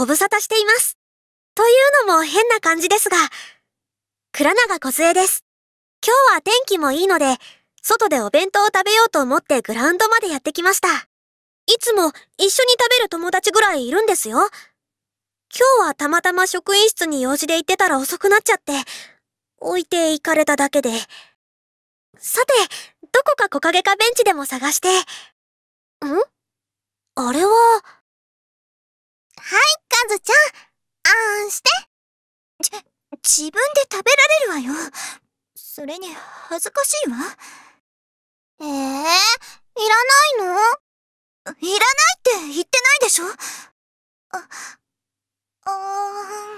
ご無沙汰しています。というのも変な感じですが、倉永梢です。今日は天気もいいので、外でお弁当を食べようと思ってグラウンドまでやってきました。いつも一緒に食べる友達ぐらいいるんですよ。今日はたまたま職員室に用事で行ってたら遅くなっちゃって、置いて行かれただけで。さて、どこか木陰かベンチでも探して。んあれは。はいンズちゃん、あーんして。じ、自分で食べられるわよ。それに、恥ずかしいわ。ええー、いらないのいらないって言ってないでしょあ、うーん。は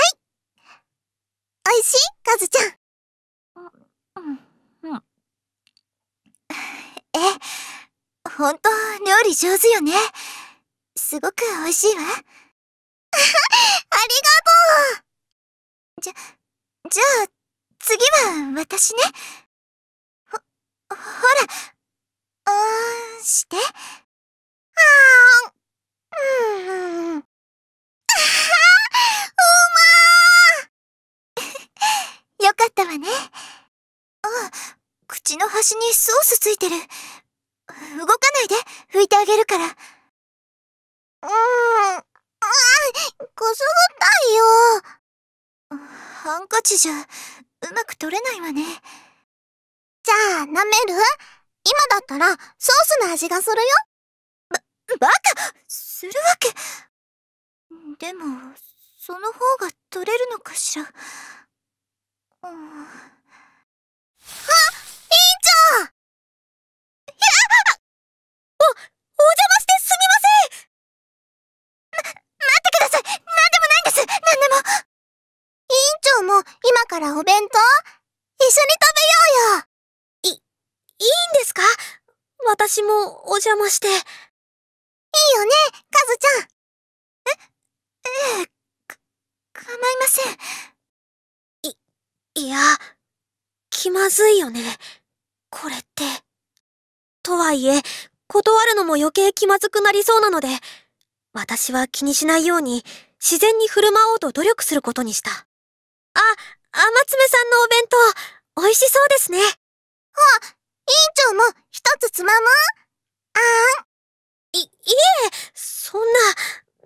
い。おいしいカズちゃん。ん。え、ほんと、料理上手よね。すごく美味しいわ。ありがとうじゃ、じゃあ、次は私ね。ほ、ほら、うーん、して。あーん。うーん。よかったわね。あ、口の端にソースついてる。動かないで、拭いてあげるから。うん、あこすぐったいよ。ハンカチじゃ、うまく取れないわね。じゃあ、舐める今だったら、ソースの味がするよ。ば、バカするわけ。でも、その方が取れるのかしら。うんからお弁当一緒に食べようよい、いいんですか私もお邪魔して。いいよね、カズちゃん。え、ええ、か、構いません。い、いや、気まずいよね。これって。とはいえ、断るのも余計気まずくなりそうなので、私は気にしないように、自然に振る舞おうと努力することにした。あ、爪さんのお弁当、美味しそうですね。あ、委員長も一つつまむあん。い、いえ、そん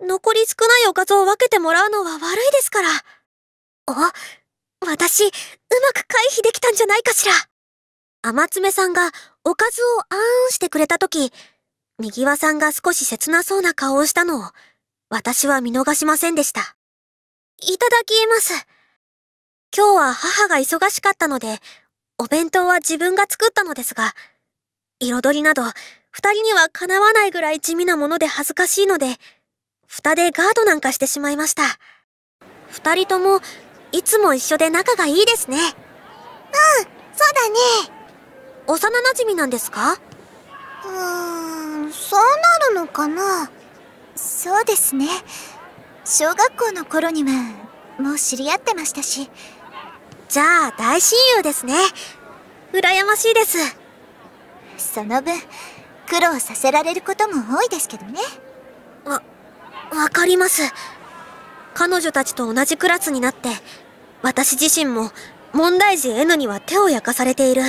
な、残り少ないおかずを分けてもらうのは悪いですから。あ、私、うまく回避できたんじゃないかしら。甘爪さんがおかずをあーんしてくれたとき、右輪さんが少し切なそうな顔をしたのを、私は見逃しませんでした。いただきます。今日は母が忙しかったので、お弁当は自分が作ったのですが、彩りなど、二人にはかなわないぐらい地味なもので恥ずかしいので、蓋でガードなんかしてしまいました。二人とも、いつも一緒で仲がいいですね。うん、そうだね。幼馴染なんですかうーん、そうなるのかな。そうですね。小学校の頃には、もう知り合ってましたし。じゃあ大親友ですね羨ましいですその分苦労させられることも多いですけどねわ分かります彼女たちと同じクラスになって私自身も問題児 N には手を焼かされている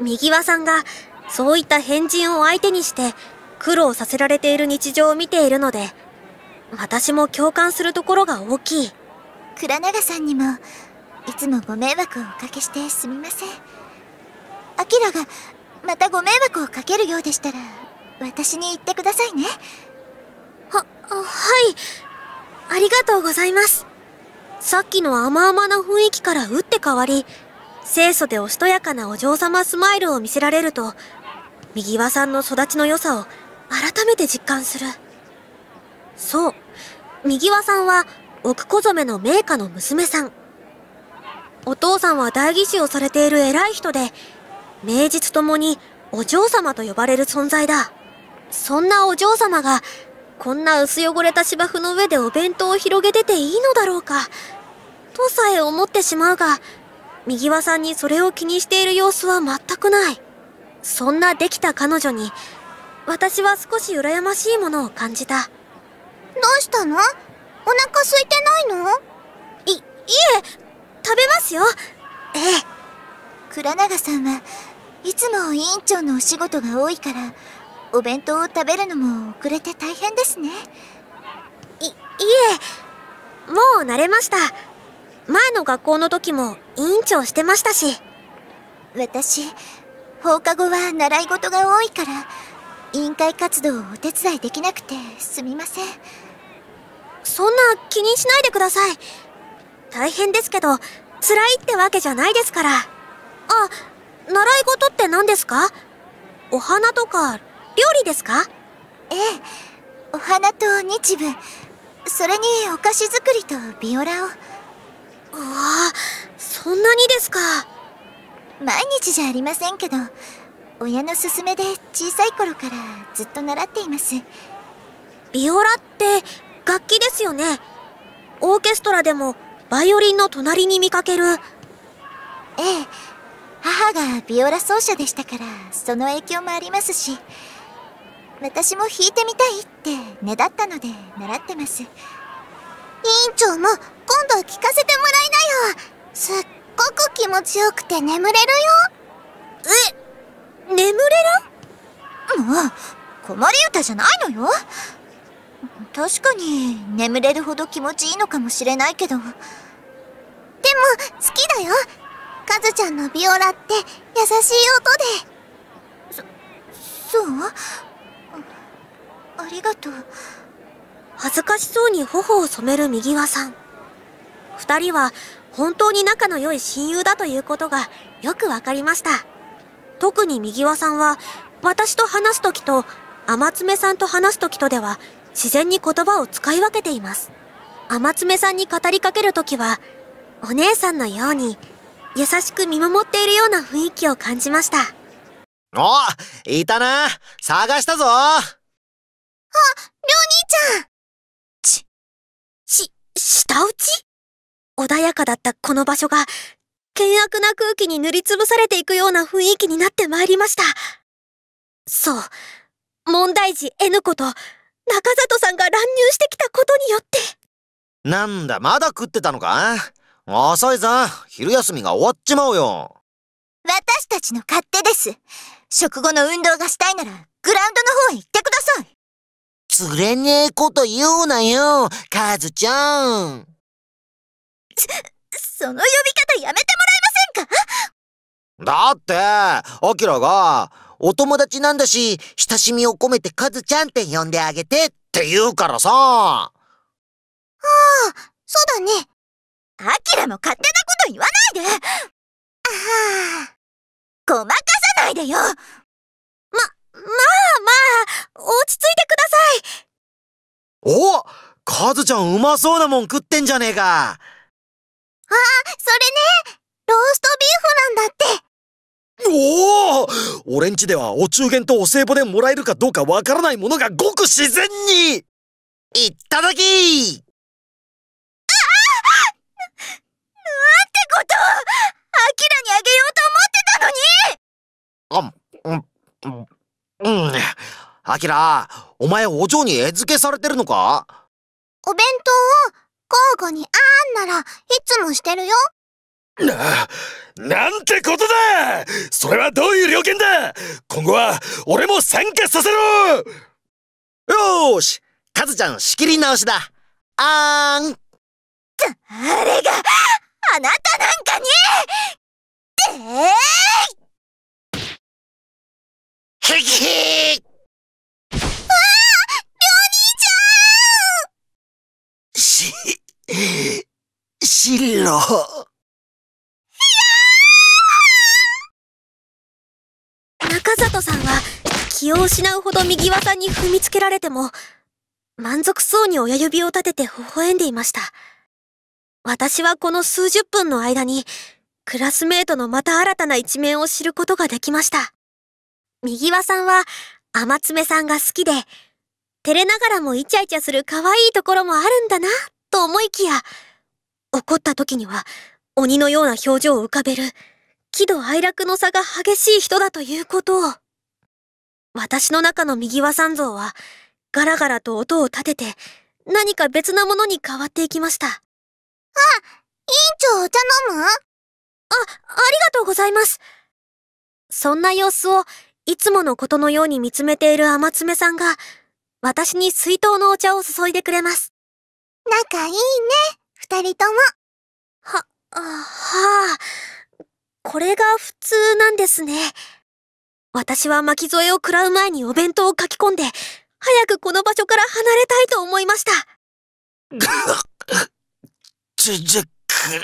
右輪さんがそういった変人を相手にして苦労させられている日常を見ているので私も共感するところが大きい倉永さんにもいつもご迷惑をおかけしてすみませんアキラがまたご迷惑をかけるようでしたら私に言ってくださいねははいありがとうございますさっきの甘々な雰囲気から打って変わり清楚でおしとやかなお嬢様スマイルを見せられると右輪さんの育ちの良さを改めて実感するそう右輪さんは奥小染の名家の娘さんお父さんは代議士をされている偉い人で、名実ともにお嬢様と呼ばれる存在だ。そんなお嬢様が、こんな薄汚れた芝生の上でお弁当を広げてていいのだろうか、とさえ思ってしまうが、右輪さんにそれを気にしている様子は全くない。そんなできた彼女に、私は少し羨ましいものを感じた。どうしたのお腹空いてないのい、いえ、食べますよええ倉永さんはいつも委員長のお仕事が多いからお弁当を食べるのも遅れて大変ですねいいえもう慣れました前の学校の時も委員長してましたし私放課後は習い事が多いから委員会活動をお手伝いできなくてすみませんそんな気にしないでください大変ですけど、辛いってわけじゃないですから。あ、習い事って何ですかお花とか、料理ですかええ。お花と日舞、それにお菓子作りとビオラを。うわあ、そんなにですか。毎日じゃありませんけど、親の勧めで小さい頃からずっと習っています。ビオラって楽器ですよね。オーケストラでもバイオリンの隣に見かけるええ母がビオラ奏者でしたからその影響もありますし私も弾いてみたいってねだったので習ってます委員長も今度聞かせてもらいなよすっごく気持ちよくて眠れるよえ眠れるもう困り歌じゃないのよ確かに眠れるほど気持ちいいのかもしれないけどでも好きだよカズちゃんのビオラって優しい音でそそうありがとう恥ずかしそうに頬を染める右輪さん2人は本当に仲の良い親友だということがよくわかりました特に右輪さんは私と話す時と天爪さんと話す時とでは自然に言葉を使い分けています天爪さんに語りかける時はお姉さんのように優しく見守っているような雰囲気を感じましたおいたな探したぞありょう兄ちゃんち、し、下打ち穏やかだったこの場所が険悪な空気に塗りつぶされていくような雰囲気になってまいりましたそう問題児 N 子と中里さんが乱入してきたことによってなんだまだ食ってたのか浅井さん、昼休みが終わっちまうよ。私たちの勝手です。食後の運動がしたいなら、グラウンドの方へ行ってください。つれねえこと言うなよ、カズちゃん。そ、その呼び方やめてもらえませんかだって、アキラが、お友達なんだし、親しみを込めてカズちゃんって呼んであげてって言うからさ。ああ、そうだね。アキラも勝手なこと言わないでああ。ごまかさないでよま、まあまあ、落ち着いてくださいおカズちゃんうまそうなもん食ってんじゃねえかあ、それねローストビーフなんだっておお俺んちではお中元とお歳暮でもらえるかどうかわからないものがごく自然にいっただきことアキラにあげようと思ってたのにあ、うん、うん、うん。アキラ、お前お嬢に餌付けされてるのかお弁当を交互にあーんならいつもしてるよ。な、なんてことだそれはどういう了見だ今後は俺も参加させろよしカズちゃん仕切り直しだあーんあれがあなたなんかにえー、ふぎわありょうにーちゃんし、しろ。中里さんは気を失うほど右技に踏みつけられても、満足そうに親指を立てて微笑んでいました。私はこの数十分の間に、クラスメートのまた新たな一面を知ることができました。右輪さんは、甘爪さんが好きで、照れながらもイチャイチャする可愛いところもあるんだな、と思いきや、怒った時には、鬼のような表情を浮かべる、喜怒哀楽の差が激しい人だということを。私の中の右輪三像は、ガラガラと音を立てて、何か別なものに変わっていきました。あ、委員長お茶飲むあ、ありがとうございます。そんな様子を、いつものことのように見つめている甘爪さんが、私に水筒のお茶を注いでくれます。仲いいね、二人とも。は、あはあ、これが普通なんですね。私は巻き添えを食らう前にお弁当を書き込んで、早くこの場所から離れたいと思いました。这这可。